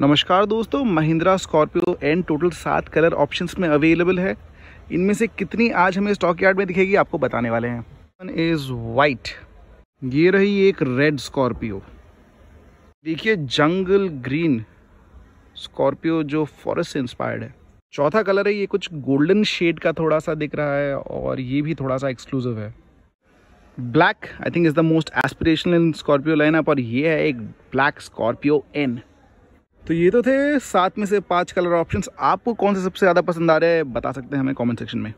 नमस्कार दोस्तों Mahindra Scorpio and total सात कलर ऑप्शंस में अवेलेबल है इनमें से कितनी आज हमें स्टॉक यार्ड में दिखेगी आपको बताने वाले हैं वन इज वाइट ये रही एक रेड स्कॉर्पियो देखिए जंगल ग्रीन स्कॉर्पियो जो फॉरेस्ट से इंस्पायर्ड है चौथा कलर है ये कुछ गोल्डन शेड का थोड़ा सा दिख रहा है और ये भी थोड़ा सा एक्सक्लूसिव है black I think is the most aspirational Scorpio lineup और ये है एक ब्लैक स्कॉर्पियो एन तो ये तो थे सात में से पाँच कलर ऑप्शंस आपको कौन से सबसे ज़्यादा पसंद आ रहे हैं बता सकते हैं हमें कमेंट सेक्शन में